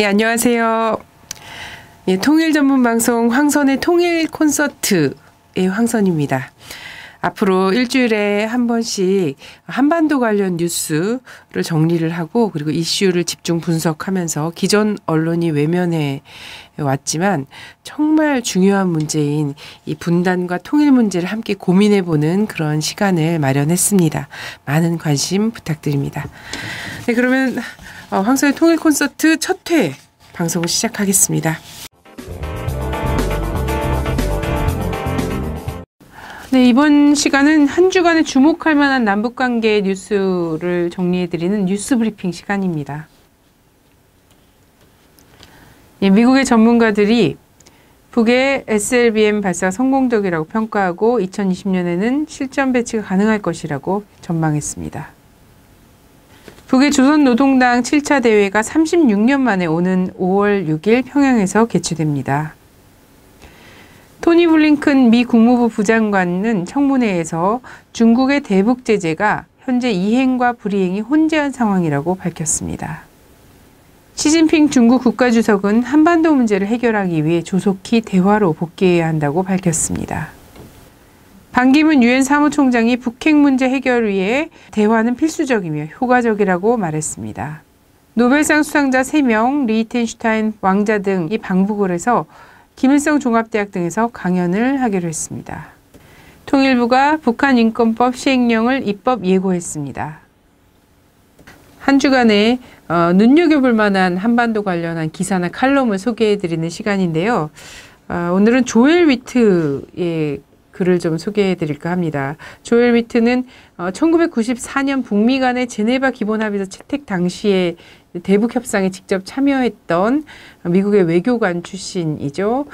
예, 안녕하세요. 예, 통일 전문 방송 황선의 통일 콘서트 예, 황선입니다. 앞으로 일주일에 한 번씩 한반도 관련 뉴스를 정리를 하고 그리고 이슈를 집중 분석하면서 기존 언론이 외면해 왔지만 정말 중요한 문제인 이 분단과 통일 문제를 함께 고민해 보는 그런 시간을 마련했습니다. 많은 관심 부탁드립니다. 네, 그러면 어, 황소의 통일 콘서트 첫 회 방송을 시작하겠습니다. 네, 이번 시간은 한 주간에 주목할 만한 남북 관계 뉴스를 정리해 드리는 뉴스 브리핑 시간입니다. 예, 미국의 전문가들이 북의 SLBM 발사 성공적이라고 평가하고 2020년에는 실전 배치가 가능할 것이라고 전망했습니다. 북의 조선노동당 7차 대회가 36년 만에 오는 5월 6일 평양에서 개최됩니다. 토니 블링큰 미 국무부 부장관은 청문회에서 중국의 대북 제재가 현재 이행과 불이행이 혼재한 상황이라고 밝혔습니다. 시진핑 중국 국가주석은 한반도 문제를 해결하기 위해 조속히 대화로 복귀해야 한다고 밝혔습니다. 반기문 유엔 사무총장이 북핵 문제 해결 위해 대화는 필수적이며 효과적이라고 말했습니다. 노벨상 수상자 3명, 리히텐슈타인 왕자 등이 방북을 해서 김일성 종합대학 등에서 강연을 하기로 했습니다. 통일부가 북한 인권법 시행령을 입법 예고했습니다. 한 주간에 어, 눈여겨볼 만한 한반도 관련한 기사나 칼럼을 소개해드리는 시간인데요. 어, 오늘은 조엘 위트의 글을 좀 소개해 드릴까 합니다. 조엘 위트는 1994년 어, 북미 간의 제네바 기본합의서 채택 당시에 대북 협상에 직접 참여했던 미국의 외교관 출신이죠.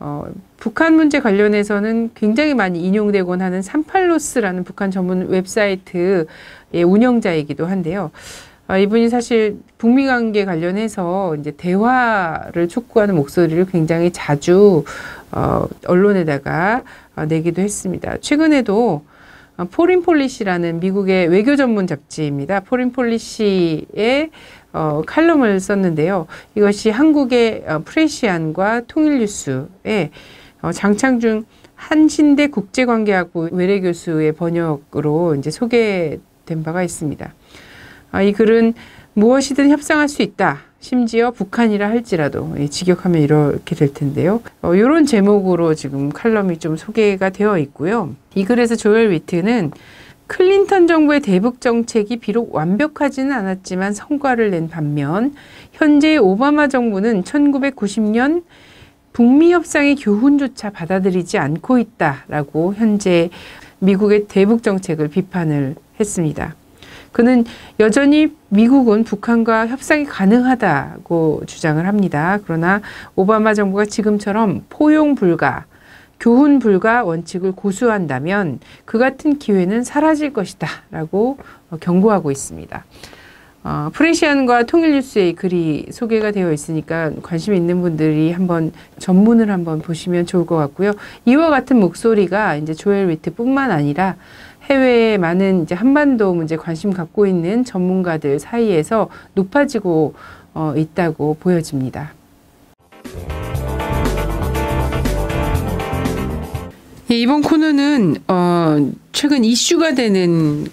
어, 북한 문제 관련해서는 굉장히 많이 인용되곤 하는 삼팔로스라는 북한 전문 웹사이트의 운영자이기도 한데요. 어, 이분이 사실 북미 관계 관련해서 이제 대화를 촉구하는 목소리를 굉장히 자주 어, 언론에다가 어, 내기도 했습니다. 최근에도 포린 어, 폴리시라는 미국의 외교 전문 잡지입니다. 포린 폴리시에 어, 칼럼을 썼는데요. 이것이 한국의 어, 프레시안과 통일뉴스에 어, 장창중 한신대 국제관계학부 외래교수의 번역으로 이제 소개된 바가 있습니다. 아, 이 글은 무엇이든 협상할 수 있다. 심지어 북한이라 할지라도 예, 직역하면 이렇게 될 텐데요. 어, 이런 제목으로 지금 칼럼이 좀 소개가 되어 있고요. 이 글에서 조엘 위트는 클린턴 정부의 대북 정책이 비록 완벽하지는 않았지만 성과를 낸 반면 현재의 오바마 정부는 1990년 북미 협상의 교훈조차 받아들이지 않고 있다라고 현재 미국의 대북 정책을 비판을 했습니다. 그는 여전히 미국은 북한과 협상이 가능하다고 주장을 합니다. 그러나 오바마 정부가 지금처럼 포용 불가, 교훈 불가 원칙을 고수한다면 그 같은 기회는 사라질 것이다 라고 경고하고 있습니다. 어, 프레시안과 통일뉴스의 글이 소개가 되어 있으니까 관심 있는 분들이 한번 전문을 한번 보시면 좋을 것 같고요. 이와 같은 목소리가 이제 조엘 위트뿐만 아니라 해외에 많은 이제 한반도 문제 관심 갖고 있는 전문가들 사이에서 높아지고 어, 있다고 보여집니다. 예, 이번 코너는 어, 최근 이슈가 되는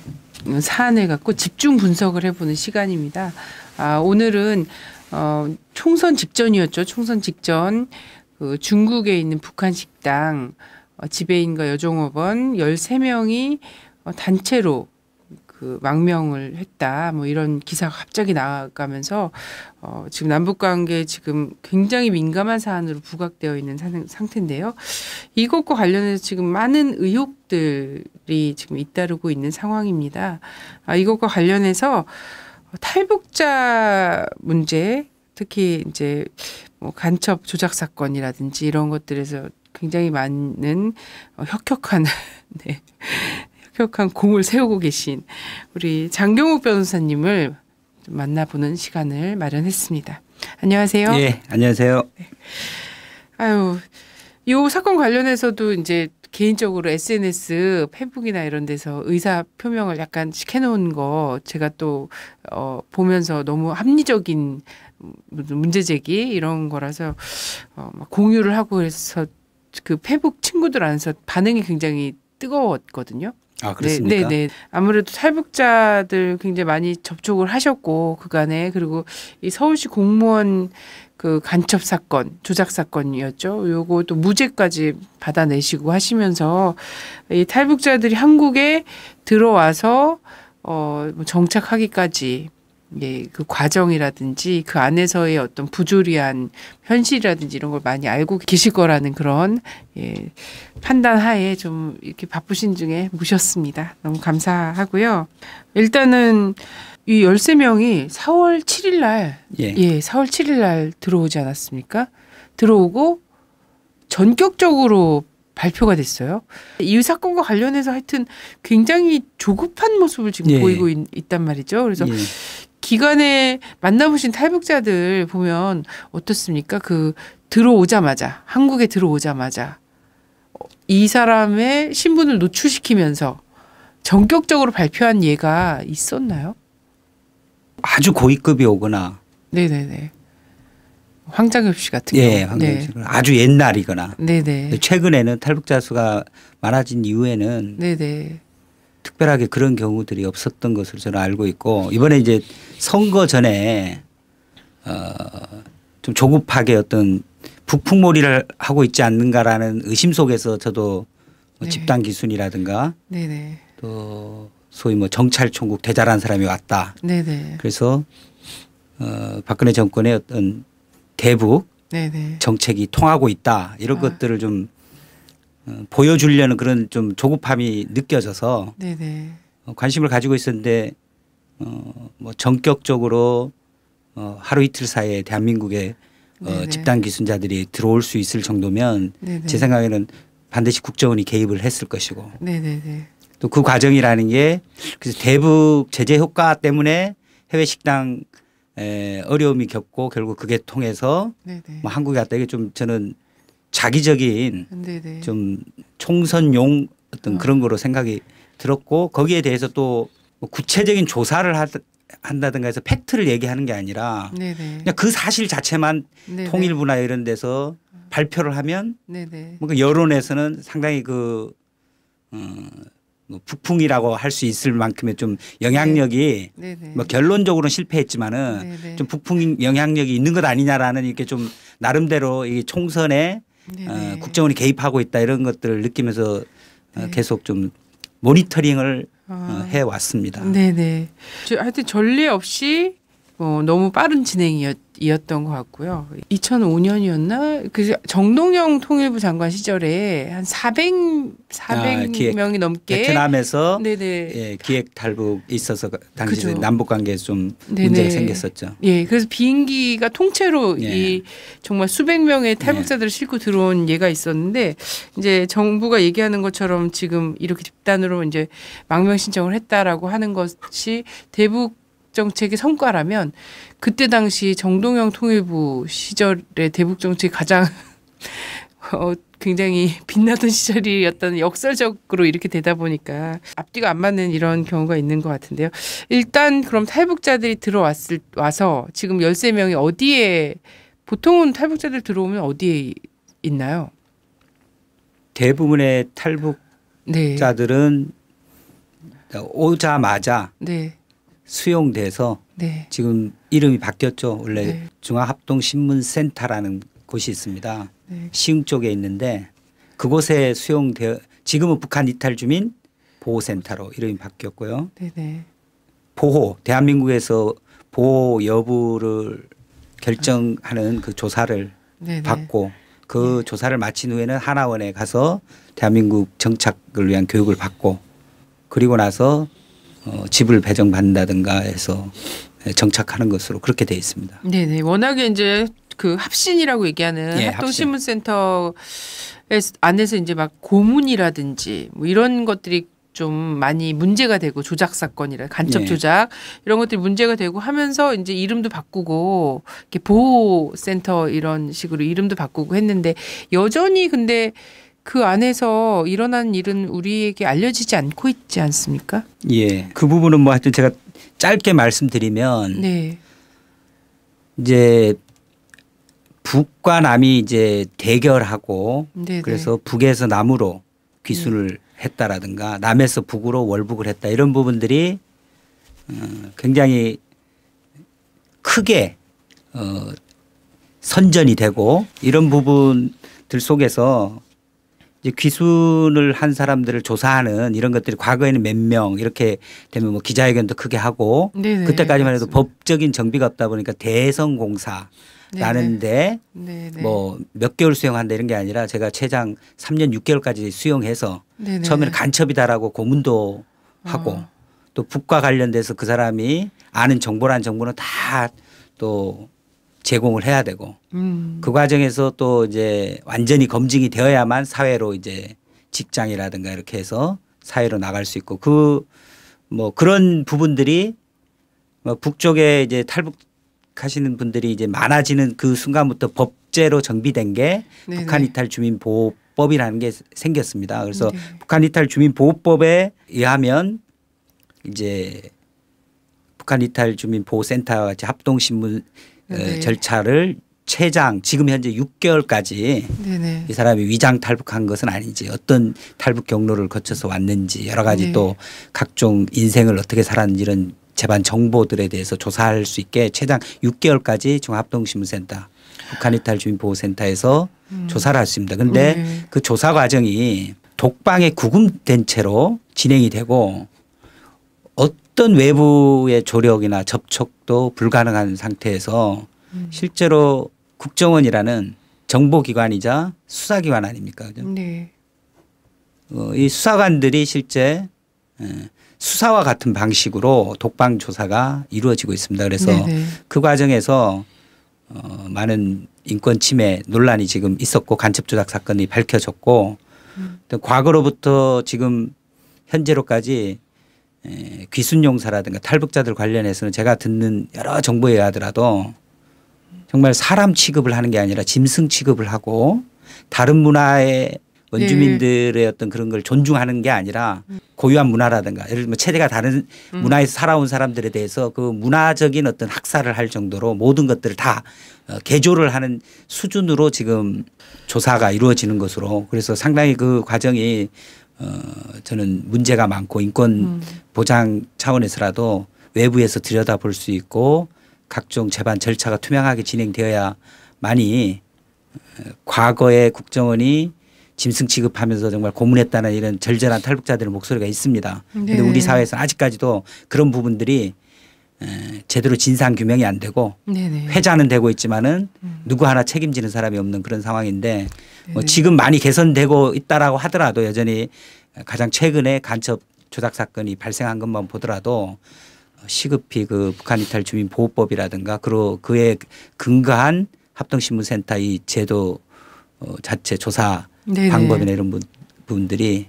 사안을 갖고 집중 분석을 해보는 시간입니다. 아, 오늘은 어, 총선 직전이었죠. 총선 직전 그 중국에 있는 북한 식당 어, 지배인과 여종업원 열세명이 어, 단체로 그 망명을 했다 뭐 이런 기사가 갑자기 나가면서 어 지금 남북 관계 지금 굉장히 민감한 사안으로 부각되어 있는 상, 태인데요 이것과 관련해서 지금 많은 의혹들이 지금 잇따르고 있는 상황입니다. 아 이것과 관련해서 탈북자 문제 특히 이제 뭐 간첩 조작 사건이라든지 이런 것들에서 굉장히 많은 어, 혁혁한 네. 혁혁한 공을 세우고 계신 우리 장경욱 변호사님을 만나보는 시간을 마련했습니다. 안녕하세요. 예, 안녕하세요. 네. 아유, 요 사건 관련해서도 이제 개인적으로 SNS, 페북이나 이런 데서 의사 표명을 약간 시켜놓은 거 제가 또, 어, 보면서 너무 합리적인 문제 제기 이런 거라서, 어, 공유를 하고 해서 그 페북 친구들 안에서 반응이 굉장히 뜨거웠거든요. 아, 그렇습니까? 네, 네, 네, 아무래도 탈북자들 굉장히 많이 접촉을 하셨고 그간에 그리고 이 서울시 공무원 그 간첩 사건, 조작 사건이었죠. 요거 또 무죄까지 받아내시고 하시면서 이 탈북자들이 한국에 들어와서 어 뭐 정착하기까지 예, 그 과정이라든지 그 안에서의 어떤 부조리한 현실이라든지 이런 걸 많이 알고 계실 거라는 그런 예, 판단 하에 좀 이렇게 바쁘신 중에 모셨습니다. 너무 감사하고요. 일단은 이 13명이 4월 7일 날 예. 예, 4월 7일 날 들어오지 않았습니까? 들어오고 전격적으로 발표가 됐어요. 이 사건과 관련해서 하여튼 굉장히 조급한 모습을 지금 예. 보이고 있, 단 말이죠. 그래서 예. 기관에 만나보신 탈북자들 보면 어떻습니까? 그 들어오자마자 한국에 들어오자마자 어, 이 사람의 신분을 노출시키면서 전격적으로 발표한 예가 있었나요? 아주 고위급이 오거나 네네네 황장엽 씨 같은 예, 경우 황장엽 네. 아주 옛날이거나 네네 최근에는 탈북자 수가 많아진 이후에는 네네 특별하게 그런 경우들이 없었던 것으로 저는 알고 있고 이번에 이제 선거 전에 어좀 조급하게 어떤 북풍몰이를 하고 있지 않는가라는 의심 속에서 저도 뭐 네. 집단 기순이라든가 네네. 또 소위 뭐 정찰총국 대자한 사람이 왔다. 네네. 그래서 어 박근혜 정권의 어떤 대북 네네. 정책이 통하고 있다 이런 아. 것들을 좀 어, 보여주려는 그런 좀 조급함이 느껴져서 네네. 어, 관심을 가지고 있었는데 어, 뭐 전격적으로 어, 하루 이틀 사이에 대한민국에 어, 집단 기순자들이 들어올 수 있을 정도면 네네. 제 생각에는 반드시 국정원이 개입을 했을 것이고 또 그 과정이라는 게 그래서 대북 제재 효과 때문에 해외 식당 에, 어려움이 겪고 결국 그게 통해서 뭐 한국에 왔다 이게 좀 저는 자기적인 네네. 좀 총선용 어떤 어. 그런 거로 생각이 들었고 거기에 대해서 또 뭐 구체적인 조사를 한다든가 해서 팩트를 얘기하는 게 아니라 네네. 그냥 그 사실 자체만 네네. 통일부나 이런 데서 발표를 하면 네네. 뭔가 여론에서는 상당히 그 음, 북풍이라고 할 수 있을 만큼의 좀 영향력이 네. 뭐 결론적으로는 실패했지만은 좀 북풍 영향력이 있는 것 아니냐라는 이렇게 좀 나름대로 이 총선에 어, 국정원이 개입하고 있다 이런 것들을 느끼면서 어, 네. 어, 계속 좀 모니터링을 어, 아. 어, 해 왔습니다. 네네. 하여튼 전례 없이 뭐 너무 빠른 진행이었던 것 같고요. 2005년이었나? 그 정동영 통일부 장관 시절에 한 400, 400명이 아, 넘게 베트남에서 네네. 예, 기획 탈북 있어서 그 당시 그죠. 남북 관계에 좀 문제가 생겼었죠. 예, 그래서 비행기가 통째로 예. 이 정말 수백 명의 탈북자들을 예. 싣고 들어온 예가 있었는데 이제 정부가 얘기하는 것처럼 지금 이렇게 집단으로 이제 망명 신청을 했다라고 하는 것이 대북 정책의 성과라면 그때 당시 정동영 통일부 시절의 대북 정책이 가장 어, 굉장히 빛나던 시절이었던 역설적으로 이렇게 되다 보니까 앞뒤가 안 맞는 이런 경우가 있는 것 같은데요. 일단 그럼 탈북자들이 들어왔을 와서 지금 열세 명이 어디에 보통은 탈북자들 들어오면 어디에 있나요? 대부분의 네. 탈북자들은 네. 오자마자 네. 수용돼서 네. 지금 이름이 바뀌었죠. 원래 네. 중앙합동신문센터라는 곳이 있습니다. 네. 시흥 쪽에 있는데 그곳에 수용되어 지금은 북한 이탈 주민 보호센터로 이름이 바뀌었고요. 네네. 네. 보호 대한민국에서 보호 여부를 결정하는 그 조사를 네네. 네. 받고 그 네. 조사를 마친 후에는 하나원에 가서 대한민국 정착을 위한 교육을 받고 그리고 나서 어, 집을 배정받는다든가 해서 예, 정착하는 것으로 그렇게 돼 있습니다. 네네. 워낙에 이제 그 합신이라고 얘기하는 예, 합동신문센터 안에서 이제 막 고문이라든지 뭐 이런 것들이 좀 많이 문제가 되고 조작 사건이라 간첩 예. 조작 예. 이런 것들이 문제가 되고 하면서 이제 이름도 바꾸고 이렇게 보호 센터 이런 식으로 이름도 바꾸고 했는데 여전히 근데 그 안에서 일어난 일은 우리에게 알려지지 않고 있지 않습니까? 예. 그 부분은 뭐 하여튼 제가 짧게 말씀드리면 네. 이제 북과 남이 이제 대결하고 네네. 네. 그래서 북에서 남으로 귀순을 네. 했다라든가 남에서 북으로 월북을 했다 이런 부분들이 어, 굉장히 크게 어, 선전이 되고 이런 부분들 속에서 이제 귀순을 한 사람들을 조사하는 이런 것들이 과거에는 몇 명 이렇게 되면 뭐 기자회견도 크게 하고 네네. 네. 그때까지만 해도 맞습니다. 법적인 정비가 없다 보니까 대성공사 라는데 네, 네. 뭐몇 개월 수용한다 이런 게 아니라 제가 최장 3년 6개월까지 수용해서 네네. 처음에는 간첩이다라고 고문도 어. 하고 어. 또 북과 관련돼서 그 사람이 아는 정보란 정보는 다또 제공을 해야 되고 음. 그 과정에서 또 이제 완전히 검증이 되어야만 사회로 이제 직장이라든가 이렇게 해서 사회로 나갈 수 있고 그 뭐 그런 부분들이 뭐 북쪽에 이제 탈북하시는 분들이 이제 많아지는 그 순간부터 법제로 정비된 게 북한 이탈 주민 보호법이라는 게 생겼습니다. 그래서 네. 북한 이탈 주민 보호법에 의하면 이제 북한 이탈 주민 보호센터와 합동 신문 네, 네. 절차를 최장 지금 현재 6개월까지 네네. 이 사람이 위장 탈북한 것은 아닌지 어떤 탈북 경로를 거쳐서 왔는지 여러 가지 네. 또 각종 인생을 어떻게 살았는지 이런 재반 정보들에 대해서 조사할 수 있게 최장 6개월까지 종합동신문센터 북한이탈 주민보호센터에서 음. 조사를 할수습니다 그런데 네. 그 조사 과정이 독방에 구금된 채로 진행이 되고 어떤 외부의 조력이나 접촉도 불가능한 상태에서 음. 실제로 국정원이라는 정보기관이자 수사기관 아닙니까? 그죠? 네. 어, 이 수사관들이 실제 예, 수사와 같은 방식으로 독방 조사가 이루어지고 있습니다. 그래서 네네. 네. 그 과정에서 어, 많은 인권 침해 논란이 지금 있었고 간첩 조작 사건이 밝혀졌고 음. 과거로부터 지금 현재로까지 귀순용사라든가 탈북자들 관련해서는 제가 듣는 여러 정보에 의하더라도 정말 사람 취급을 하는 게 아니라 짐승 취급을 하고 다른 문화의 원주민들의 네. 어떤 그런 걸 존중하는 게 아니라 음. 고유한 문화라든가 예를 들면 체제가 다른 음. 문화에서 살아온 사람들에 대해서 그 문화적인 어떤 학살을 할 정도로 모든 것들을 다 어, 개조를 하는 수준으로 지금 조사가 이루어지는 것으로 그래서 상당히 그 과정이 어, 저는 문제가 많고 인권 음. 보장 차원에서라도 외부에서 들여다볼 수 있고 각종 재반 절차가 투명하게 진행되어야 많이 어, 과거의 국정원이 짐승 취급하면서 정말 고문했다는 이런 절절한 탈북자들의 목소리가 있습니다. 그런데 네. 우리 사회에서 아직까지도 그런 부분들이 제대로 진상 규명이 안 되고 네네. 회자는 되고 있지만은 음. 누구 하나 책임지는 사람이 없는 그런 상황인데 네뭐 네. 지금 많이 개선되고 있다라고 하더라도 여전히 가장 최근에 간첩 조작 사건이 발생한 것만 보더라도 시급히 그 북한 이탈 주민 보호법이라든가 그로 그에 근거한 합동신문센터 이 제도 어, 자체 조사 네네. 방법이나 이런 분들이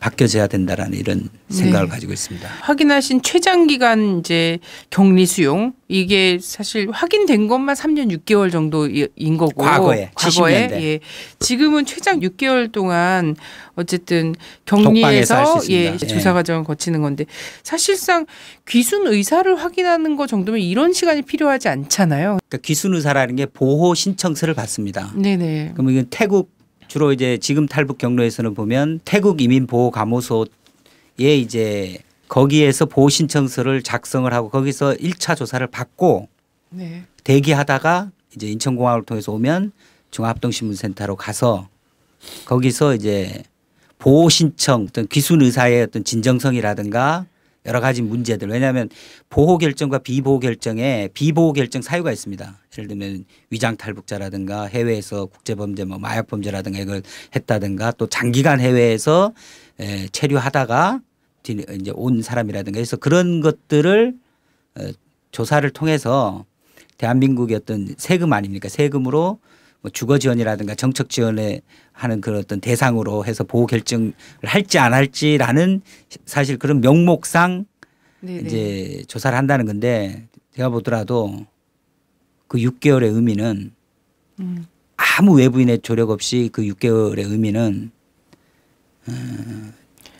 바뀌어져야 된다라는 이런 생각을 네. 가지고 있습니다. 확인하신 최장기간 이제 격리 수용 이게 사실 확인된 것만 3년 6개월 정도인 거고 과거에 과거에 70년대. 예. 지금은 최장 6개월 동안 어쨌든 격리해서 예, 예, 조사 과정을 거치는 건데 사실상 귀순 의사를 확인하는 거 정도면 이런 시간이 필요하지 않잖아요. 그러니까 귀순 의사라는 게 보호 신청서를 받습니다. 네네. 그러 이건 태국 주로 이제 지금 탈북 경로에서는 보면 태국 이민 보호 감호소에 이제 거기에서 보호 신청서를 작성을 하고 거기서 일차 조사를 받고 네. 대기하다가 이제 인천공항을 통해서 오면 중앙합동신문센터로 가서 거기서 이제 보호 신청 어떤 귀순 의사의 어떤 진정성이라든가 여러 가지 문제들 왜냐하면 보호 결정과 비보호 결정에 비보호 결정 사유가 있습니다. 예를 들면 위장 탈북자라든가 해외에서 국제 범죄 뭐 마약 범죄라든가 이걸 했다든가 또 장기간 해외에서 에, 체류하다가 이제 온 사람이라든가 해서 그런 것들을 에, 어, 조사를 통해서 대한민국의 어떤 세금 아닙니까 세금으로 뭐 주거 지원이라든가 정책 지원에 하는 그런 어떤 대상으로 해서 보호 결정을 할지 안 할지라는 사실 그런 명목상 네네. 이제 조사를 한다는 건데 제가 보더라도 그 6개월의 의미는 음. 아무 외부인의 조력 없이 그 6개월의 의미는 음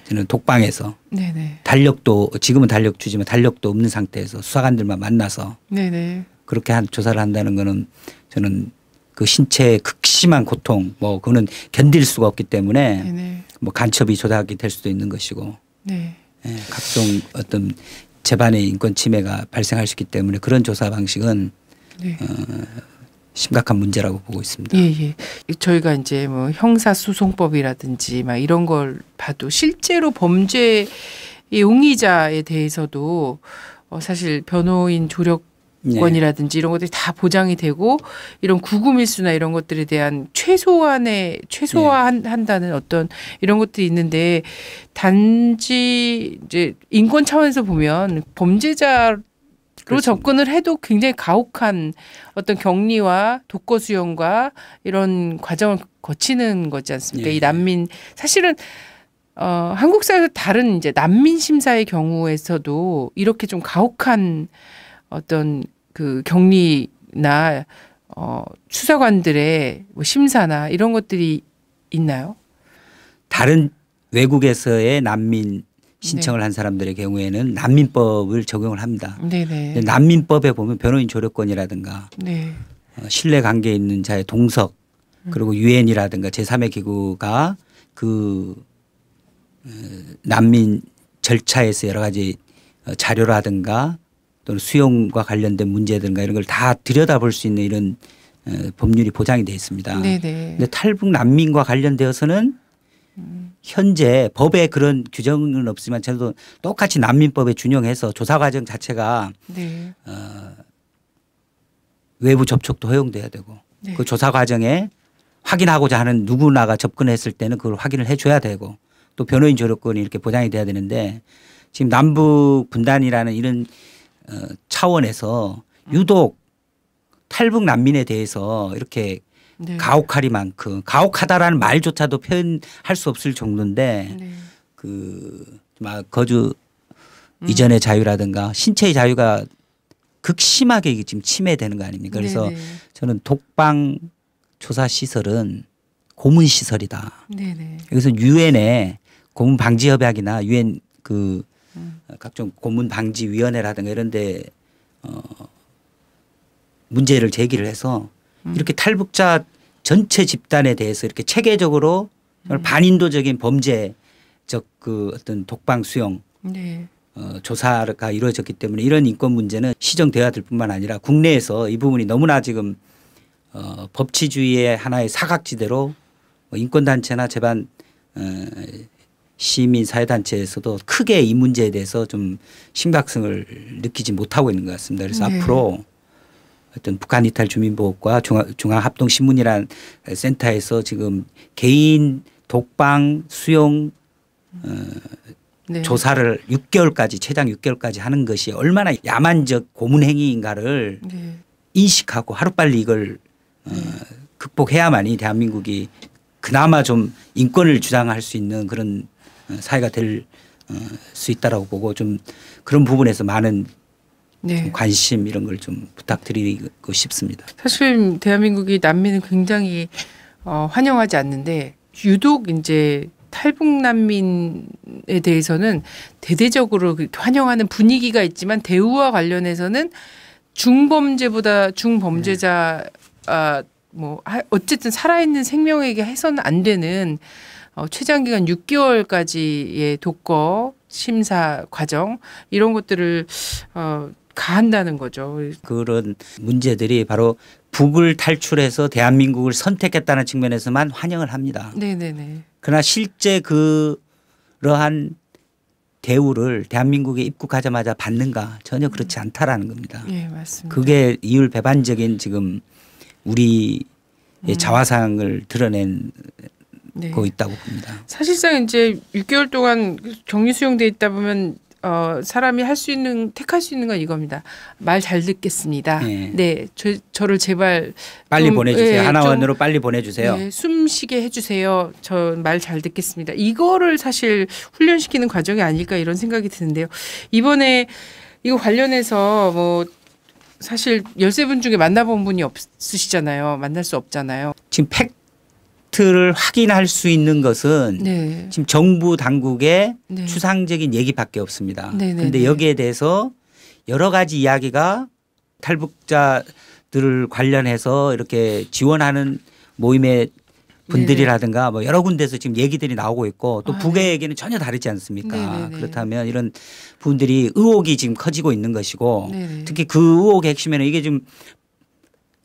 저는 독방에서 네네. 달력도 지금은 달력 주지만 달력도 없는 상태에서 수사관들만 만나서 네네. 그렇게 한 조사를 한다는 거는 저는 그 신체의 극심한 고통 뭐 그거는 견딜 수가 없기 때문에 네네. 네. 뭐 간첩이 조작이 될 수도 있는 것이고 네. 예, 각종 어떤 재반의 인권 침해가 발생할 수 있기 때문에 그런 조사 방식은 네. 어, 심각한 문제라고 보고 있습니다. 예, 예. 저희가 이제 뭐 형사소송법이라든지 막 이런 걸 봐도 실제로 범죄 용의자에 대해서도 어 사실 변호인 조력 예. 권이라든지 이런 것들이 다 보장이 되고 이런 구금일수나 이런 것들에 대한 최소한의 최소화한다는 어떤 이런 것들이 있는데 단지 이제 인권 차원에서 보면 범죄자 로 접근을 해도 굉장히 가혹한 어떤 격리와 독거 수용과 이런 과정을 거치는 거지 않습니까? 예. 이 예. 난민 사실은 어 한국 사회에서 다른 이제 난민 심사의 경우에서도 이렇게 좀 가혹한 어떤 그 격리나 어, 수사관들의 뭐 심사나 이런 것들이 있나요? 다른 외국에서의 난민 네. 신청을 네. 한 사람들의 경우에는 난민법을 적용을 합니다. 네네. 네. 난민법에 보면 변호인 조력권이라든가 네. 어, 신뢰 관계 있는 자의 동석 음. 그리고 유엔이라든가 제3의 기구가 그 어, 난민 절차에서 여러 가지 어, 자료라든가 또는 수용과 관련된 문제든가 이런 걸 다 들여다볼 수 있는 이런 어, 법률이 보장이 되어 있습니다. 그런데 네, 네. 탈북 난민과 관련되어서는 현재 법에 그런 규정은 없지만 저도 똑같이 난민법에 준용해서 조사 과정 자체가 네. 어, 외부 접촉도 허용돼야 되고 네. 그 조사 과정에 확인하고자 하는 누구나가 접근했을 때는 그걸 확인을 해줘야 되고 또 변호인 조력권이 이렇게 보장이 돼야 되는데 지금 남북 분단이라는 이런 어, 차원에서 음. 유독 탈북 난민에 대해서 이렇게 네. 가혹하리만큼 가혹하다라는 말조차도 표현할 수 없을 정도인데 네. 그막 거주 음. 이전의 자유라든가 신체의 자유가 극심하게 지금 침해되는 거 아닙니까? 그래서 네네. 저는 독방 조사 시설은 고문 시설이다. 여기서 유엔의 고문 방지 협약이나 유엔 그 음. 어, 각종 고문 방지 위원회라든가 이런데 어 문제를 제기를 해서 음. 이렇게 탈북자 전체 집단에 대해서 이렇게 체계적으로 음. 반인도적인 범죄적 그 어떤 독방 수용 네. 어, 조사가 이루어졌기 때문에 이런 인권 문제는 시정돼야 될 뿐만 아니라 국내에서 이 부분이 너무나 지금 어, 법치주의의 하나의 사각지대로 뭐 인권단체나 재반 어, 시민 사회단체에서도 크게 이 문제에 대해서 좀 심각성을 느끼지 못하고 있는 것 같습니다. 그래서 네. 앞으로 어떤 북한 이탈 주민보호과 중앙 합동 신문이란 센터에서 지금 개인 독방 수용 어, 네. 조사를 6개월까지 최장 6개월까지 하는 것이 얼마나 야만적 고문 행위인가를 네. 인식하고 하루빨리 이걸 어, 네. 극복해야만이 대한민국이 그나마 좀 인권을 주장할 수 있는 그런 사회가 될수 어, 있다라고 보고 좀 그런 부분에서 많은 네. 관심 이런 걸 좀 부탁드리고 싶습니다. 사실 대한민국이 난민을 굉장히 어, 환영하지 않는데 유독 이제 탈북 난민에 대해서는 대대적으로 환영하는 분위기가 있지만 대우와 관련해서는 중범죄보다 중범죄자 네. 아, 뭐 어쨌든 살아있는 생명에게 해서는 안 되는 어, 최장 기간 6개월까지의 독거 심사 과정 이런 것들을 어, 가한다는 거죠. 그런 문제들이 바로 북을 탈출해서 대한민국을 선택했다는 측면에서만 환영을 합니다. 네네네. 그러나 실제 그러한 대우를 대한민국에 입국하자마자 받는가 전혀 그렇지 음. 않다라는 겁니다. 예, 맞습니다. 그게 이율 배반적인 지금 우리의 음. 자화상을 드러낸 네. 거 있다고 봅니다. 사실상 이제 6개월 동안 격리 수용돼 있다 보면 어, 사람이 할 수 있는 택할 수 있는 건 이겁니다. 말 잘 듣겠습니다. 네, 네 저, 를 제발 빨리 좀, 보내주세요. 네, 하나원으로 빨리 보내주세요. 네, 예, 숨쉬게 해주세요. 저 말 잘 듣겠습니다. 이거를 사실 훈련시키는 과정이 아닐까 이런 생각이 드는데요. 이번에 이거 관련해서 뭐 사실 열세 분 중에 만나본 분이 없으시잖아요. 만날 수 없잖아요. 지금 팩 팩트를 확인할 수 있는 것은 네. 지금 정부 당국의 네. 추상적인 얘기밖에 없습니다. 네, 네, 그런데 네. 여기에 대해서 여러 가지 이야기가 탈북자들을 관련해서 이렇게 지원하는 모임의 분들이라든가 뭐 여러 군데서 지금 얘기들이 나오고 있고 또 아, 북의 네. 얘기는 전혀 다르지 않습니까? 네네네. 그렇다면 이런 분들이 의혹이 지금 커지고 있는 것이고 네네. 특히 그 의혹의 핵심에는 이게 지금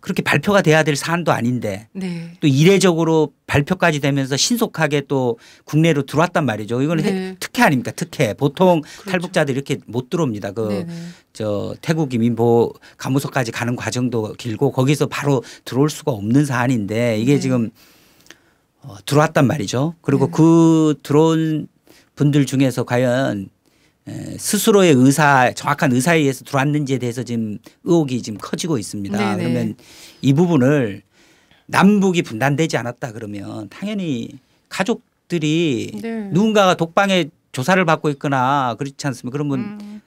그렇게 발표가 돼야 될 사안도 아닌데 네. 또 이례적으로 발표까지 되면서 신속하게 또 국내로 들어왔단 말이죠. 이거는 네. 특혜 아닙니까? 특혜. 보통 그렇죠. 탈북자들 이렇게 못 들어옵니다. 그저 네, 네. 태국 이민보 감호소까지 가는 과정도 길고 거기서 바로 들어올 수가 없는 사안인데 이게 네. 지금 어, 들어왔단 말이죠. 그리고 네. 그 들어온 분들 중에서 과연 스스로의 의사 정확한 의사에 의해서 들어왔는지에 대해서 지금 의혹이 지금 커지고 있습니다. 네네. 그러면 이 부분을 남북이 분단되지 않았다 그러면 당연히 가족들이 네. 누군가가 독방에 조사를 받고 있거나 그렇지 않습니까? 그러면 음.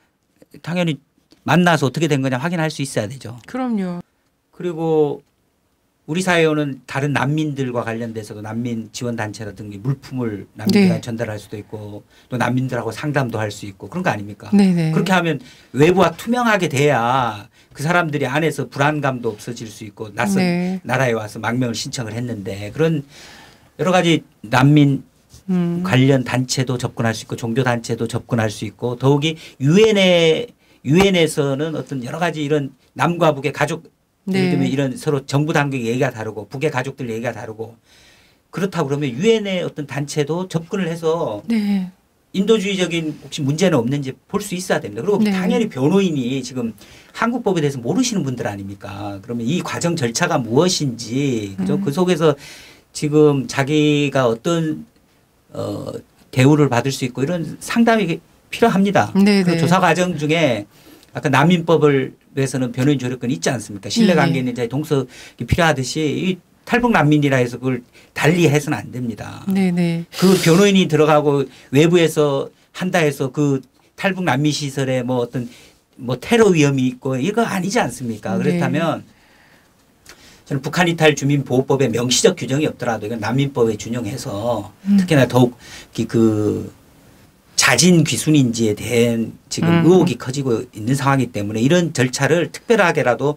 당연히 만나서 어떻게 된 거냐 확인할 수 있어야 되죠. 그럼요. 그리고 우리 사회는 다른 난민들과 관련돼서도 난민 지원 단체라든지 물품을 난민들한테 네. 전달할 수도 있고 또 난민들하고 상담도 할 수 있고 그런 거 아닙니까? 네네. 네. 그렇게 하면 외부와 투명하게 돼야 그 사람들이 안에서 불안감도 없어질 수 있고 낯선 네. 나라에 와서 망명을 신청을 했는데 그런 여러 가지 난민 음. 관련 단체도 접근할 수 있고 종교 단체도 접근할 수 있고 더욱이 유엔에 유엔에서는 어떤 여러 가지 이런 남과 북의 가족 네. 예를 들면 이런 서로 정부 당국 얘기가 다르고 북의 가족들 얘기가 다르고 그렇다 그러면 유엔의 어떤 단체도 접근을 해서 네. 인도주의적인 혹시 문제는 없는지 볼 수 있어야 됩니다. 그리고 네. 당연히 변호인이 지금 한국법에 대해서 모르시는 분들 아닙니까? 그러면 이 과정 절차가 무엇인지 그죠? 음. 그 속에서 지금 자기가 어떤 어 대우를 받을 수 있고 이런 상담이 필요합니다. 네, 그 조사 과정 중에 아까 난민법을 외에서는 변호인 조력권이 있지 않습니까? 신뢰관계 네. 있는 자의 동서 필요하듯이 이 탈북 난민이라 해서 그걸 달리 해서는 안 됩니다. 네네. 네. 그 변호인이 들어가고 외부에서 한다 해서 그 탈북 난민 시설에 뭐 어떤 뭐 테러 위험이 있고 이거 아니지 않습니까? 네. 그렇다면 저는 북한 이탈 주민 보호법에 명시적 규정이 없더라도 이건 난민법에 준용해서 음. 특히나 더욱 그 자진 귀순인지에 대한 지금 음. 의혹이 커지고 있는 상황이기 때문에 이런 절차를 특별하게라도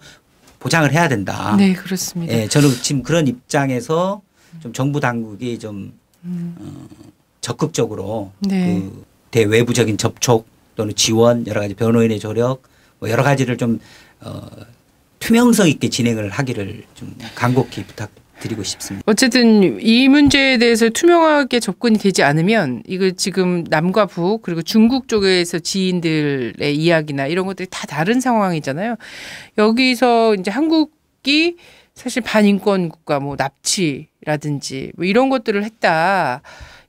보장을 해야 된다. 네, 그렇습니다. 예, 저는 지금 그런 입장에서 좀 정부 당국이 좀 음. 어, 적극적으로 네. 그 대외부적인 접촉 또는 지원 여러 가지 변호인의 조력 뭐 여러 가지를 좀 어, 투명성 있게 진행을 하기를 좀 간곡히 부탁 드립니다 드리고 싶습니다. 어쨌든 이 문제에 대해서 투명하게 접근이 되지 않으면 이거 지금 남과 북 그리고 중국 쪽에서 지인들의 이야기나 이런 것들이 다 다른 상황이잖아요. 여기서 이제 한국이 사실 반인권 국가 뭐 납치라든지 뭐 이런 것들을 했다.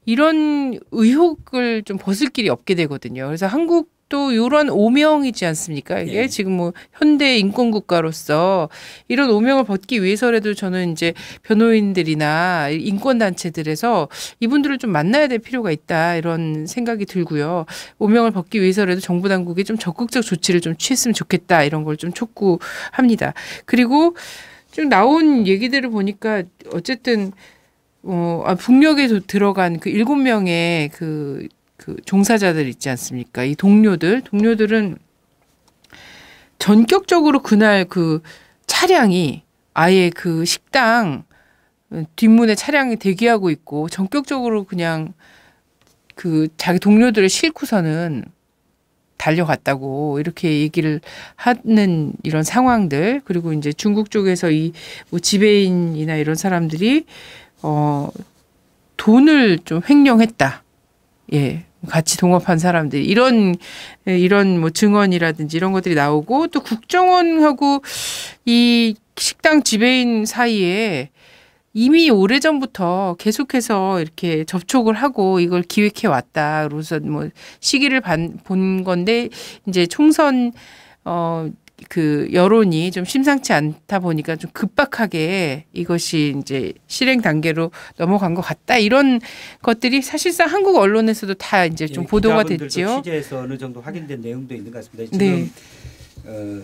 이런 의혹을 좀 벗을 길이 없게 되거든요. 그래서 한국 또 이런 오명이지 않습니까? 이게 예. 지금 뭐 현대 인권 국가로서 이런 오명을 벗기 위해서라도 저는 이제 변호인들이나 인권 단체들에서 이분들을 좀 만나야 될 필요가 있다 이런 생각이 들고요. 오명을 벗기 위해서라도 정부 당국이 좀 적극적 조치를 좀 취했으면 좋겠다 이런 걸 좀 촉구합니다. 그리고 좀 나온 얘기들을 보니까 어쨌든 어, 아, 북녘에 들어간 그 일곱 명의 그그 종사자들 있지 않습니까? 이 동료들, 동료들은 전격적으로 그날 그 차량이 아예 그 식당 뒷문에 차량이 대기하고 있고 전격적으로 그냥 그 자기 동료들을 싣고서는 달려갔다고 이렇게 얘기를 하는 이런 상황들 그리고 이제 중국 쪽에서 이 뭐 지배인이나 이런 사람들이 어 돈을 좀 횡령했다. 예. 같이 동업한 사람들 이런 이 이런 뭐 증언이라든지 이런 것들이 나오고 또 국정원하고 이 식당 지배인 사이에 이미 오래전부터 계속해서 이렇게 접촉을 하고 이걸 기획해 왔다. 그래서 뭐 시기를 반, 본 건데 이제 총선 어그 여론이 좀 심상치 않다 보니까 좀 급박하게 이것이 이제 실행 단계로 넘어간 것 같다 이런 것들이 사실상 한국 언론에서도 다 이제 좀 예, 보도가 됐지요. 취재에서 어느 정도 확인된 내용도 있는 것 같습니다. 지금 네.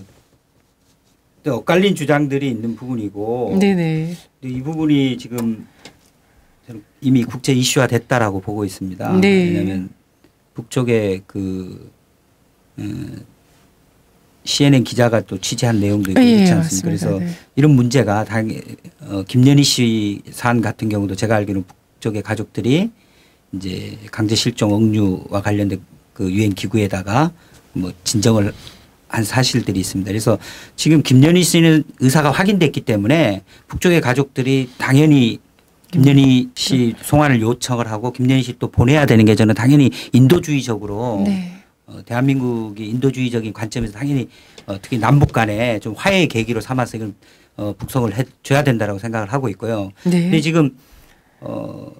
어, 엇갈린 주장들이 있는 부분이고 네네. 이 부분이 지금 이미 국제 이슈화 됐다라고 보고 있습니다. 네. 왜냐하면 북쪽의 그 음, CNN 기자가 또 취재한 내용도 있고 그렇지 예, 않습니까? 맞 그래서 네. 이런 문제가 당연 어, 김연희 씨 사안 같은 경우도 제가 알기로는 북쪽의 가족들이 이제 강제 실종 억류와 관련된 그 유엔 기구에다가 뭐 진정을 한 사실들이 있습니다. 그래서 지금 김연희 씨는 의사가 확인됐기 때문에 북쪽의 가족들이 당연히 김연희 음. 씨 송환을 요청을 하고 김연희 씨 또 보내야 되는 게 저는 당연히 인도주의적으로 네. 어, 대한민국이 인도주의적인 관점에서 당연히 어, 특히 남북 간에 좀 화해의 계기로 삼아서 이걸 어, 북송을 해줘야 된다라고 생각을 하고 있고요. 네. 근데 지금 어,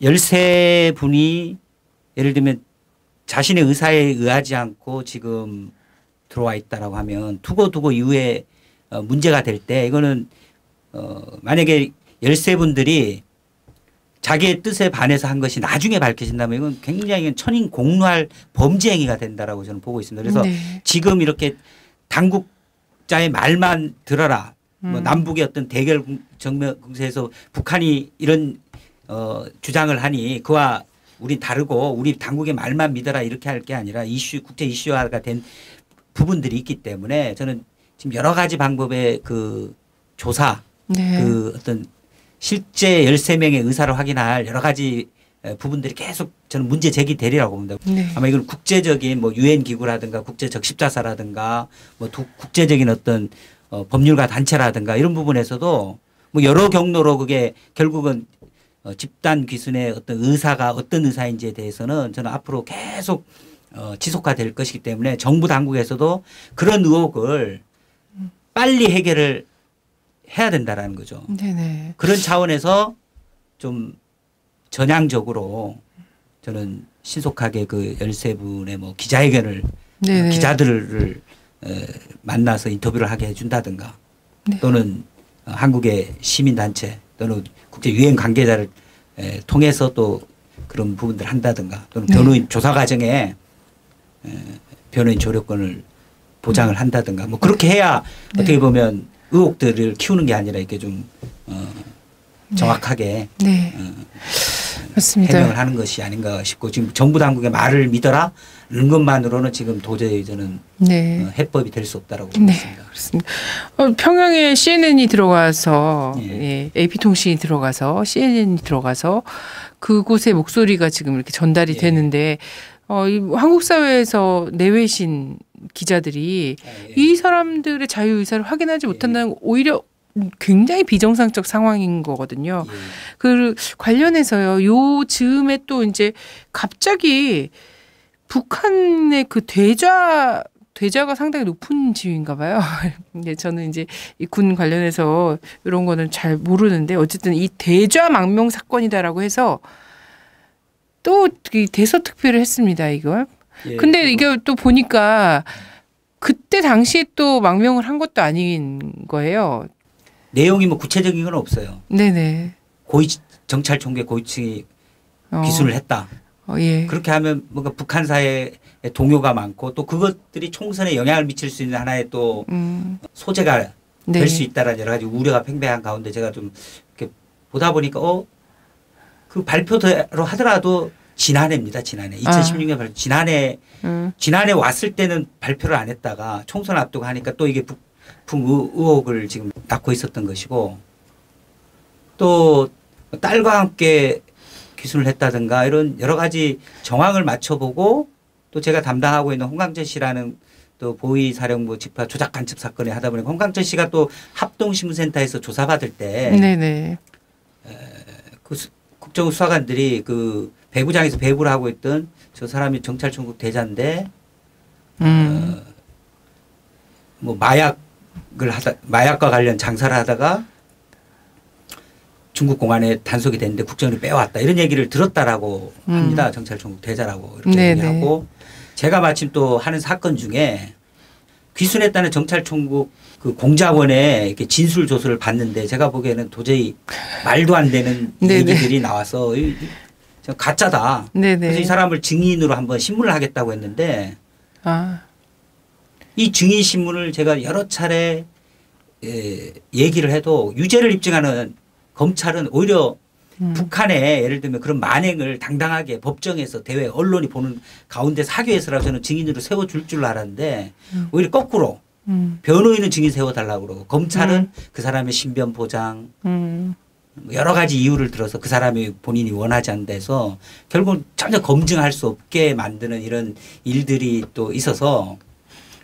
13분이 예를 들면 자신의 의사에 의하지 않고 지금 들어와 있다라고 하면 두고두고 이후에 문제가 될 때 이거는 어, 만약에 13분들이 자기의 뜻에 반해서 한 것이 나중에 밝혀진다면 이건 굉장히 천인 공로할 범죄 행위가 된다라고 저는 보고 있습니다. 그래서 네. 지금 이렇게 당국자의 말만 들어라. 뭐 음. 뭐 남북의 어떤 대결 정면에서 북한이 이런 어 주장을 하니 그와 우리 다르고 우리 당국의 말만 믿어라 이렇게 할 게 아니라 이슈 국제 이슈화가 된 부분들이 있기 때문에 저는 지금 여러 가지 방법의 그 조사 네. 그 어떤 실제 13명의 의사를 확인할 여러 가지 부분들이 계속 저는 문제 제기되리라고 봅니다. 네. 아마 이건 국제적인 뭐 유엔 기구라든가 국제 적십자사라든가 뭐 국제적인 어떤 어 법률가 단체라든가 이런 부분에서도 뭐 여러 경로로 그게 결국은 어 집단 귀순의 어떤 의사가 어떤 의사인지에 대해서는 저는 앞으로 계속 어 지속화될 것이기 때문에 정부 당국에서도 그런 의혹을 빨리 해결을 해야 된다라는 거죠. 네네. 그런 차원에서 좀 전향적으로 저는 신속하게 그 열세 분의 뭐 기자회견을 네네. 기자들을 만나서 인터뷰를 하게 해준다든가 네. 또는 한국의 시민단체 또는 국제 유엔 관계자를 통해서 또 그런 부분들 한다든가 또는 네. 변호인 조사 과정에 변호인 조력권을 보장을 한다든가 뭐 그렇게 해야 네. 어떻게 보면 의혹들을 키우는 게 아니라 이렇게 좀 어, 네. 정확하게 네. 네. 어, 맞습니다. 해명을 하는 것이 아닌가 싶고 지금 정부 당국의 말을 믿어라 는 것만으로는 지금 도저히 저는 네. 어, 해법이 될 수 없다라고 네. 봅니다. 그렇습니다. 어, 평양에 CNN이 들어가서 예. 예, AP통신이 들어가서 CNN이 들어가서 그곳의 목소리가 지금 이렇게 전달이 예. 되는데 어, 이 한국 사회에서 내외신 기자들이 아, 예. 이 사람들의 자유 의사를 확인하지 예. 못한다는 예. 오히려 굉장히 비정상적 상황인 거거든요. 예. 그 관련해서요. 요 즈음에 또 이제 갑자기 북한의 그 대좌 대좌가 상당히 높은 지위인가 봐요. 근데 예, 저는 이제 이군 관련해서 이런 거는 잘 모르는데 어쨌든 이 대좌 망명 사건이다라고 해서 또 대서특필을 했습니다. 이걸 예, 근데 이게 또 보니까 그때 당시에 또 망명을 한 것도 아닌 거예요. 내용이 뭐 구체적인 건 없어요. 네네. 고위 정찰 총계 고위층이 어. 기술을 했다. 어, 예. 그렇게 하면 뭔가 북한 사회에 동요가 많고 또 그것들이 총선에 영향을 미칠 수 있는 하나의 또 음. 소재가 될수 네. 있다라는 여러 가지 우려가 팽배한 가운데 제가 좀 이렇게 보다 보니까 어 그 발표대로 하더라도 지난해입니다. 지난해 2016년 아. 발표. 지난해 음. 지난해 왔을 때는 발표를 안 했다가 총선 앞두고 하니까 또 이게 북풍 의혹을 지금 낳고 있었던 것이고 또 딸과 함께 기술을 했다든가 이런 여러 가지 정황을 맞춰보고 또 제가 담당하고 있는 홍강재 씨라는 또 보위 사령부 집합 조작 간첩 사건에 하다 보니까 홍강재 씨가 또 합동신문센터에서 조사받을 때 네네. 에, 그 수, 국정 수사관들이 그 배부장에서 배부를 하고 있던 저 사람이 정찰총국 대자인데 음. 어, 뭐 마약을 하다 마약과 관련 장사를 하다가 중국 공안에 단속이 됐는데 국정원이 빼왔다 이런 얘기를 들었다라고 음. 합니다 정찰총국 대자라고 이렇게 네네. 얘기하고 제가 마침 또 하는 사건 중에 귀순했다는 정찰총국 그 공작원의 이렇게 진술 조서를 봤는데 제가 보기에는 도저히 말도 안 되는 얘기들이 나와서 가짜다. 네네. 그래서 이 사람을 증인으로 한 번 신문을 하겠다고 했는데 아. 이 증인 신문을 제가 여러 차례 예, 얘기를 해도 유죄를 입증하는 검찰은 오히려 음. 북한에 예를 들면 그런 만행을 당당하게 법정에서 대외 언론이 보는 가운데 사교에서라 저는 증인으로 세워줄 줄 알았는데 음. 오히려 거꾸로 음. 변호인은 증인 세워달라고 그러고 검찰은 네. 그 사람의 신변 보장 음. 여러 가지 이유를 들어서 그 사람이 본인이 원하지 않돼서 결국 전혀 검증할 수 없게 만드는 이런 일들이 또 있어서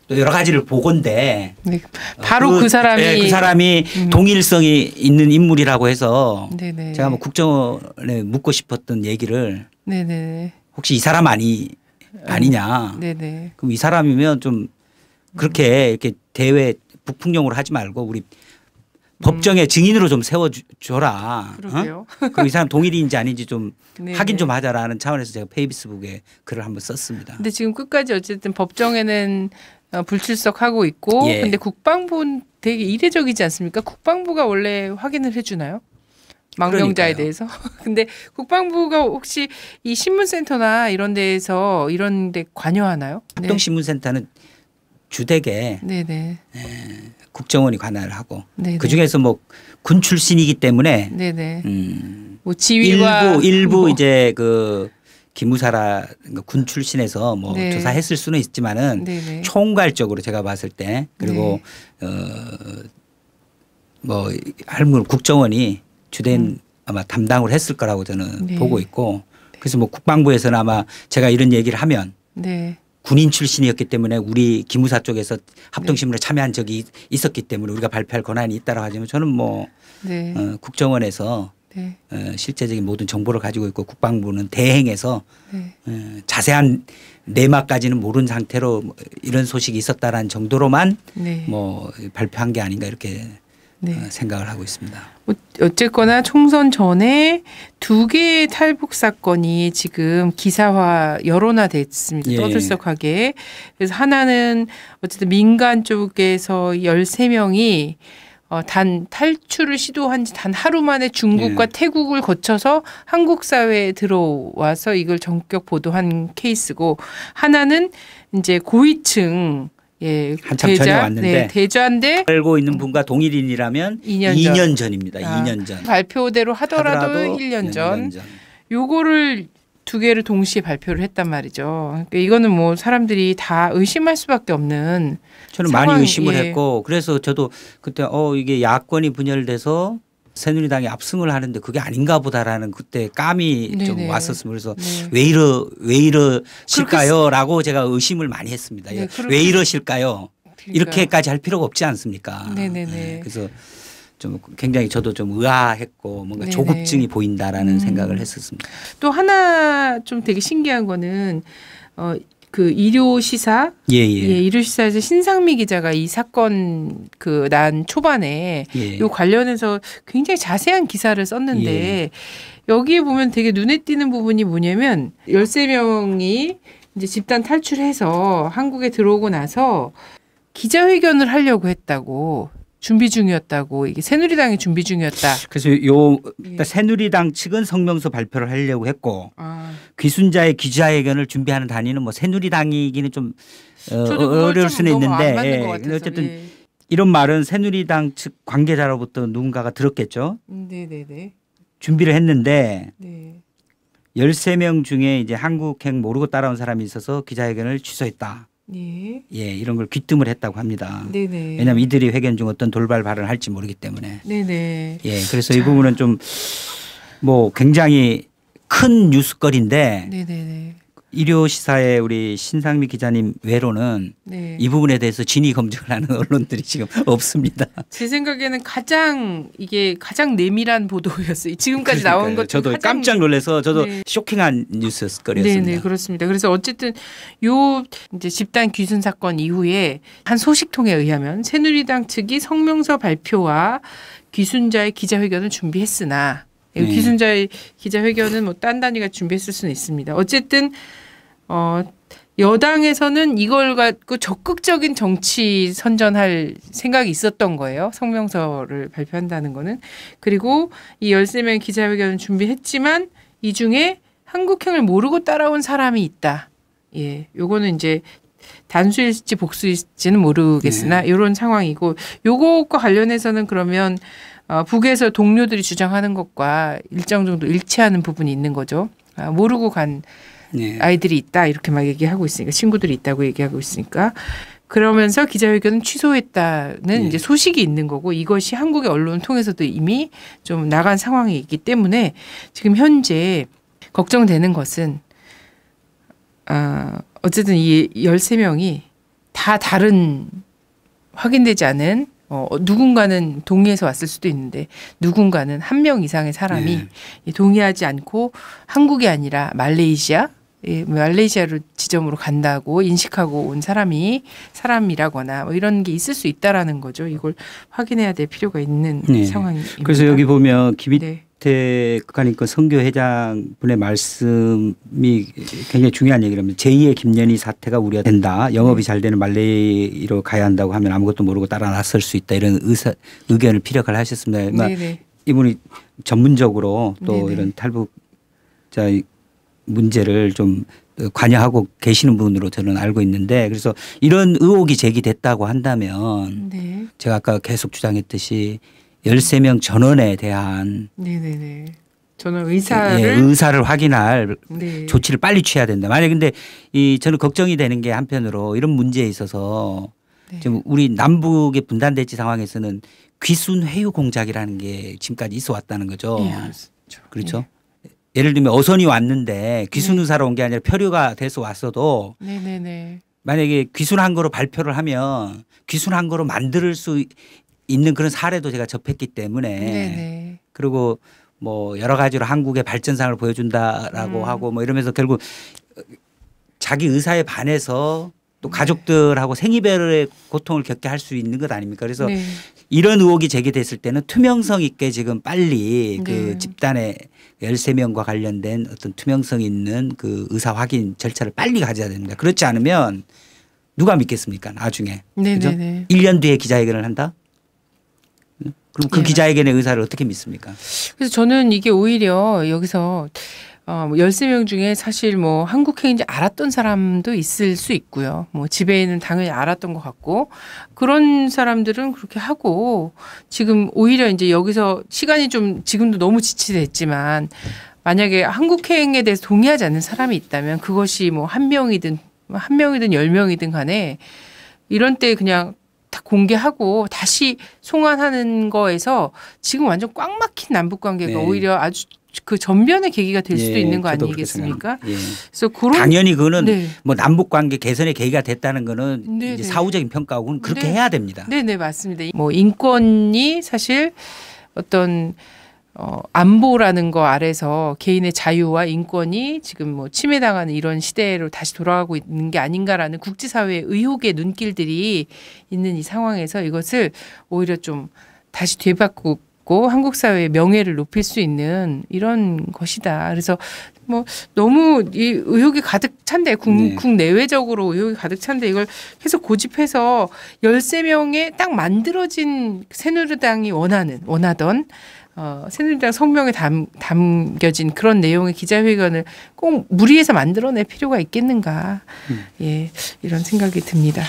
또 여러 가지를 보건데 네, 어, 바로 그, 그 사람이 네, 그 사람이 음. 동일성이 있는 인물이라고 해서 네네. 네. 제가 뭐 국정원에 묻고 싶었던 얘기를 네네. 네. 혹시 이 사람 아니 아니냐 네네. 음, 네. 그럼 이 사람이면 좀 그렇게 이렇게 대외 북풍용으로 하지 말고 우리 음. 법정에 증인으로 좀 세워줘라. 그러게요. 어? 그이사 동일인지 아닌지 좀 네, 확인 네. 좀 하자라는 차원에서 제가 페이스북에 글을 한번 썼습니다. 근데 지금 끝까지 어쨌든 법정에는 어, 불출석하고 있고, 예. 근데 국방부 되게 이례적이지 않습니까? 국방부가 원래 확인을 해주나요? 망명자에 그러니까요. 대해서. 근데 국방부가 혹시 이 신문센터나 이런 데에서 이런 데 관여하나요? 합동신문센터는 네. 주택에 네네. 예, 국정원이 관할을 하고 네, 네. 그 중에서 뭐 군 출신이기 때문에 네네. 네. 음, 뭐 지휘와 일부 일부 뭐. 이제 그 기무사라 그러니까 군 출신에서 뭐 네. 조사했을 수는 있지만은 네네. 총괄적으로 제가 봤을 때 그리고 네. 어뭐 할물 국정원이 주된 음. 아마 담당을 했을 거라고 저는 네. 보고 있고 그래서 뭐 국방부에서는 아마 제가 이런 얘기를 하면 네. 군인 출신이었기 때문에 우리 기무사 쪽에서 네. 합동심문에 참여한 적이 있었기 때문에 우리가 발표할 권한이 있다고 하지만 저는 뭐 네. 어, 국정원에서 네. 어, 실제적인 모든 정보를 가지고 있고 국방부는 대행해서 네. 어, 자세한 내막까지는 모른 상태로 뭐 이런 소식이 있었다라는 정도로만 네. 뭐 발표한 게 아닌가 이렇게 네. 어, 생각을 하고 있습니다. 어, 어쨌거나 총선 전에 두 개의 탈북 사건이 지금 기사화 여론화 됐습니다. 예. 떠들썩하게. 그래서 하나는 어쨌든 민간 쪽에서 열세 명이 어, 단 탈출을 시도한 지 단 하루 만에 중국과 예. 태국을 거쳐서 한국 사회에 들어와서 이걸 전격 보도한 케이스고 하나는 이제 고위층 예, 한참 대자, 전에 왔는데 네, 대자인데 알고 있는 분과 동일인이라면 2년, 2년 전. 입니다 아, 2년 전 발표대로 하더라도, 하더라도 1년, 1년 전. 전. 요거를 두 개를 동시에 발표를 했단 말이죠. 그러니까 이거는 뭐 사람들이 다 의심할 수밖에 없는 저는 상황 많이 의심을 예. 했고 그래서 저도 그때 어 이게 야권이 분열돼서 새누리당이 압승을 하는데 그게 아닌가 보다라는 그때 깜이 네네. 좀왔었습니 그래서 네. 왜 이러 왜 이러실까요라고 제가 의심을 많이 했습니다. 네, 예, 왜 이러실까요? 그러니까요. 이렇게까지 할 필요가 없지 않습니까? 네네네. 예, 그래서 좀 굉장히 저도 좀 의아했고 뭔가 네네. 조급증이 보인다라는 음. 생각을 했었습니다. 또 하나 좀 되게 신기한 거는 어그 일요 시사 예, 예. 예 일요 시사에서 신상미 기자가 이 사건 그 난 초반에 예. 요 관련해서 굉장히 자세한 기사를 썼는데 예. 여기에 보면 되게 눈에 띄는 부분이 뭐냐면 1 3 명이 이제 집단 탈출해서 한국에 들어오고 나서 기자회견을 하려고 했다고 준비 중이었다고 이게 새누리당이 준비 중이었다. 그래서 요 예. 그러니까 새누리당 측은 성명서 발표를 하려고 했고 아. 귀순자의 기자회견을 준비하는 단위는 뭐 새누리당이기는 좀 어, 어려울 수는 있는데 예. 어쨌든 예. 이런 말은 새누리당 측 관계자로부터 누군가가 들었겠죠. 네네네. 음, 네, 네. 준비를 했는데 네. 13명 중에 이제 한국행 모르고 따라온 사람이 있어서 기자회견을 취소했다. 예. 예, 이런 걸 귀뜸을 했다고 합니다. 네네. 왜냐하면 이들이 회견 중 어떤 돌발 발언을 할지 모르기 때문에. 네네. 예, 그래서 자. 이 부분은 좀 뭐 굉장히 큰 뉴스거리인데 네네네. 일요 시사에 우리 신상미 기자님 외로는 네. 이 부분에 대해서 진위 검증을 하는 언론들이 지금 없습니다. 제 생각에는 가장 이게 가장 내밀한 보도였어요. 지금까지 그러니까요. 나온 것 저도 깜짝 놀래서 저도 네. 쇼킹한 뉴스거였습니다 네, 네, 그렇습니다. 그래서 어쨌든 요 이제 집단 귀순 사건 이후에 한 소식통에 의하면 새누리당 측이 성명서 발표와 귀순자의 기자회견을 준비했으나 예, 네. 기순자의 기자회견은 뭐딴 단위가 준비했을 수는 있습니다. 어쨌든 어, 여당에서는 이걸 갖고 적극적인 정치 선전할 생각이 있었던 거예요. 성명서를 발표한다는 거는. 그리고 이 열세 명 기자회견을 준비했지만 이 중에 한국형을 모르고 따라온 사람이 있다. 예. 요거는 이제 단수일지 복수일지는 모르겠으나 네. 이런 상황이고 요것과 관련해서는 그러면 어, 북에서 동료들이 주장하는 것과 일정 정도 일치하는 부분이 있는 거죠. 아, 모르고 간 네. 아이들이 있다 이렇게 막 얘기하고 있으니까 친구들이 있다고 얘기하고 있으니까 그러면서 기자회견은 취소했다는 네. 이제 소식이 있는 거고 이것이 한국의 언론 통해서도 이미 좀 나간 상황이 있기 때문에 지금 현재 걱정되는 것은 아 어쨌든 이1 3 명이다 다른 확인되지 않은 어, 누군가는 동의해서 왔을 수도 있는데 누군가는 한 명 이상의 사람이 네. 동의하지 않고 한국이 아니라 말레이시아 예, 말레이시아로 지점으로 간다고 인식하고 온 사람이 사람이라거나 뭐 이런 게 있을 수 있다라는 거죠. 이걸 확인해야 될 필요가 있는 네. 상황입니다. 그래서 여기 보면 김이 네. 김진태 북한인권 선교회장 분의 말씀이 굉장히 중요한 얘기를 합니다. 제2의 김연희 사태가 우려된다. 영업이 잘 되는 말레이로 가야 한다고 하면 아무것도 모르고 따라 나설 수 있다. 이런 의사, 의견을 피력을 하셨습니다. 그러니까 이분이 전문적으로 또 네네. 이런 탈북자 문제를 좀 관여하고 계시는 분으로 저는 알고 있는데 그래서 이런 의혹이 제기됐다고 한다면 네. 제가 아까 계속 주장했듯이 13명 전원에 대한 네네네. 저는 예, 의사를 예, 의사를 확인할 네. 조치를 빨리 취해야 된다. 만약 근데 이 저는 걱정이 되는 게 한편으로 이런 문제에 있어서 네. 지금 우리 남북의 분단 대치 상황에서는 귀순 회유 공작이라는 게 지금까지 있어 왔다는 거죠. 네, 그렇죠. 예를 들면 어선이 왔는데 귀순 네. 의사로 온 게 아니라 표류가 돼서 왔어도 만약에 귀순한 거로 발표를 하면 귀순한 거로 만들 수 있는 그런 사례도 제가 접했기 때문에 네네. 그리고 뭐 여러 가지로 한국의 발전상을 보여준다라고 음. 하고 뭐 이러면서 결국 자기 의사에 반해서 또 네. 가족들하고 생이별의 고통을 겪게 할 수 있는 것 아닙니까? 그래서 네. 이런 의혹이 제기됐을 때는 투명성 있게 지금 빨리 그 네. 그 집단의 열세 명과 관련된 어떤 투명성 있는 그 의사 확인 절차를 빨리 가져야 됩니다. 그렇지 않으면 누가 믿겠습니까? 나중에. 네, 그죠? 네, 네. 1년 뒤에 기자회견을 한다? 그럼 그 예. 기자회견의 의사를 어떻게 믿습니까? 그래서 저는 이게 오히려 여기서 어, 13명 뭐 중에 사실 뭐 한국행인지 알았던 사람도 있을 수 있고요. 뭐 지배인은 당연히 알았던 것 같고 그런 사람들은 그렇게 하고 지금 오히려 이제 여기서 시간이 좀 지금도 너무 지체됐지만 만약에 한국행에 대해서 동의하지 않는 사람이 있다면 그것이 뭐 한 명이든 한 명이든 열 명이든 간에 이런 때 그냥 다 공개하고 다시 송환하는 거에서 지금 완전 꽉 막힌 남북 관계가 네. 오히려 아주 그 전면의 계기가 될 수도 예, 있는 거 아니겠습니까? 예. 그래서 그런 당연히 그거는 네. 뭐 남북 관계 개선의 계기가 됐다는 거는 네, 이제 네. 사후적인 평가하고는 그렇게 네 해야 됩니다. 네, 네, 맞습니다. 뭐 인권이 사실 어떤 어, 안보라는 거 아래서 개인의 자유와 인권이 지금 뭐 침해당하는 이런 시대로 다시 돌아가고 있는 게 아닌가라는 국제사회의 의혹의 눈길들이 있는 이 상황에서 이것을 오히려 좀 다시 되바꾸고 한국 사회의 명예를 높일 수 있는 이런 것이다. 그래서 뭐 너무 이 의혹이 가득 찬데 국, 네. 국내외적으로 의혹이 가득 찬데 이걸 계속 고집해서 열세명의딱 만들어진 새누리당이 원하는 원하던 어, 새누리당 성명에 담, 담겨진 그런 내용의 기자회견을 꼭 무리해서 만들어낼 필요가 있겠는가. 음. 예, 이런 생각이 듭니다.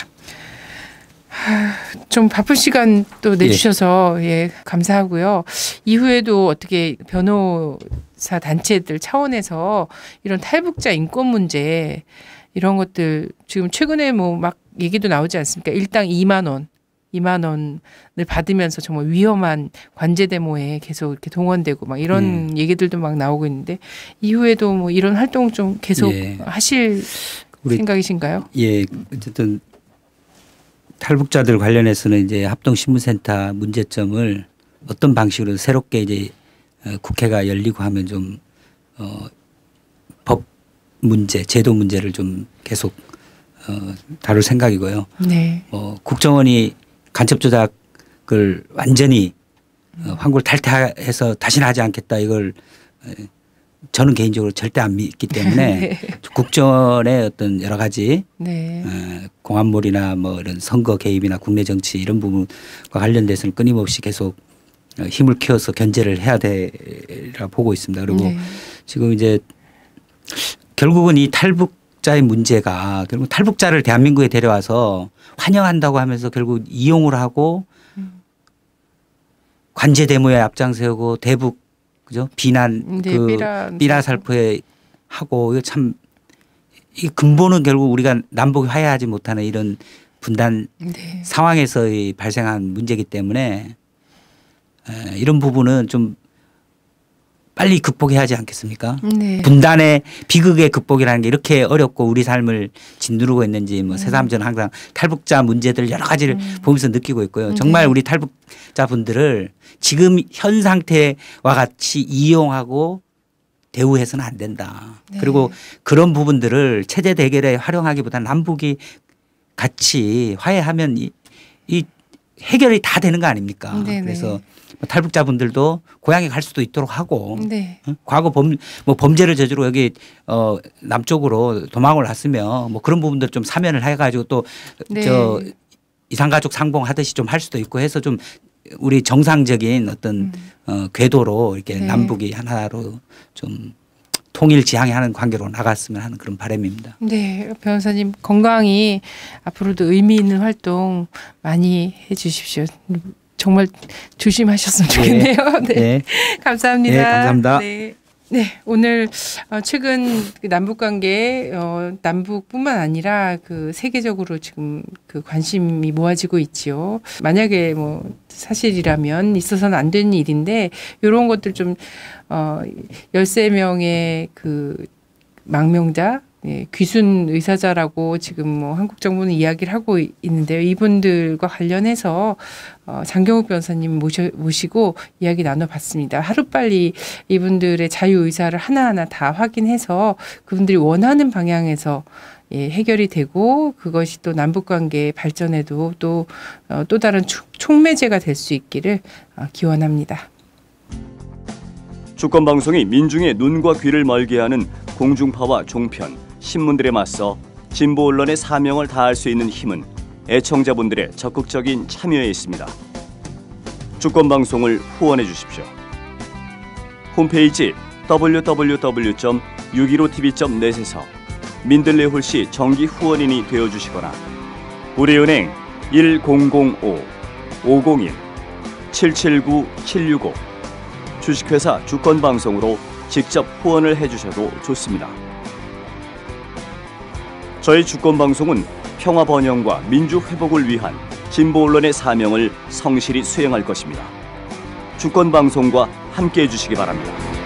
하, 좀 바쁜 시간 또 예. 내주셔서 예. 예, 감사하고요. 이후에도 어떻게 변호사 단체들 차원에서 이런 탈북자 인권 문제 이런 것들 지금 최근에 뭐 막 얘기도 나오지 않습니까? 일당 2만 원. 2만 원을 받으면서 정말 위험한 관제 데모에 계속 이렇게 동원되고 막 이런 예. 얘기들도 막 나오고 있는데 이후에도 뭐 이런 활동 좀 계속 예. 하실 생각이신가요? 예, 어쨌든 탈북자들 관련해서는 이제 합동신문센터 문제점을 어떤 방식으로 새롭게 이제 어, 국회가 열리고 하면 좀 어, 법 문제, 제도 문제를 좀 계속 어, 다룰 생각이고요. 네. 어, 국정원이 간첩 조작을 완전히 어, 환골 탈퇴해서 다시는 하지 않겠다 이걸 저는 개인적으로 절대 안 믿기 때문에 네. 국전의 어떤 여러 가지 네. 공안몰이나 뭐 이런 선거 개입이나 국내 정치 이런 부분과 관련돼서는 끊임없이 계속 어, 힘을 키워서 견제를 해야 되라 보고 있습니다. 그리고 네. 지금 이제 결국은 이 탈북자의 문제가 결국 탈북자를 대한민국에 데려와서 환영한다고 하면서 결국 이용을 하고 관제 대모에 앞장 세우고 대북 그죠 비난 음, 네, 그비라 살포에 하고 이거 참이 근본은 결국 우리가 남북이 화해하지 못하는 이런 분단 네. 상황에서 발생한 문제이기 때문에 이런 부분은 좀 빨리 극복해야 하지 않겠습니까? 네. 분단의 비극의 극복이라는 게 이렇게 어렵고 우리 삶을 짓누르고 있는지 뭐 음. 새삼 저는 항상 탈북자 문제들 여러 가지를 음. 보면서 느끼고 있고요. 네. 정말 우리 탈북자분들을 지금 현 상태와 같이 이용하고 대우해서는 안 된다. 네. 그리고 그런 부분들을 체제 대결에 활용하기보다 남북이 같이 화해하면 이, 이 해결이 다 되는 거 아닙니까? 네네. 네. 그래서 탈북자분들도 고향에 갈 수도 있도록 하고 네. 과거 범, 뭐 범죄를 저지르고 여기 어, 남쪽으로 도망을 왔으면 뭐 그런 부분들 좀 사면을 해가지고 또저 네. 이상가족 상봉하듯이 좀 할 수도 있고 해서 좀 우리 정상적인 어떤 음. 어, 궤도로 이렇게 네. 남북이 하나로 좀 통일 지향하는 관계로 나갔으면 하는 그런 바람입니다. 네, 변호사님 건강히 앞으로도 의미 있는 활동 많이 해주십시오. 정말 조심하셨으면 좋겠네요. 네. 네. 네. 감사합니다. 네, 감사합니다. 네. 네, 오늘 어, 최근 그 남북 관계 어, 남북뿐만 아니라 그 세계적으로 지금 그 관심이 모아지고 있지요. 만약에 뭐 사실이라면 있어서는 안 되는 일인데 요런 것들 좀 어, 13명의 그 망명자 예, 귀순 의사자라고 지금 뭐 한국 정부는 이야기를 하고 있는데요. 이분들과 관련해서 어, 장경욱 변호사님 모셔, 모시고 이야기 나눠봤습니다. 하루빨리 이분들의 자유 의사를 하나하나 다 확인해서 그분들이 원하는 방향에서 예, 해결이 되고 그것이 또 남북관계 발전에도 또 어, 또 다른 촉매제가 될 수 있기를 어, 기원합니다. 주권방송이 민중의 눈과 귀를 멀게 하는 공중파와 종편, 신문들에 맞서 진보 언론의 사명을 다할 수 있는 힘은 애청자분들의 적극적인 참여에 있습니다. 주권 방송을 후원해 주십시오. 홈페이지 www.615tv.net에서 민들레 홀씨 정기 후원인이 되어 주시거나 우리은행 1005 501 779 765 주식회사 주권방송으로 직접 후원을 해 주셔도 좋습니다. 저의 주권 방송은 평화 번영과 민주 회복을 위한 진보 언론의 사명을 성실히 수행할 것입니다. 주권 방송과 함께 해 주시기 바랍니다.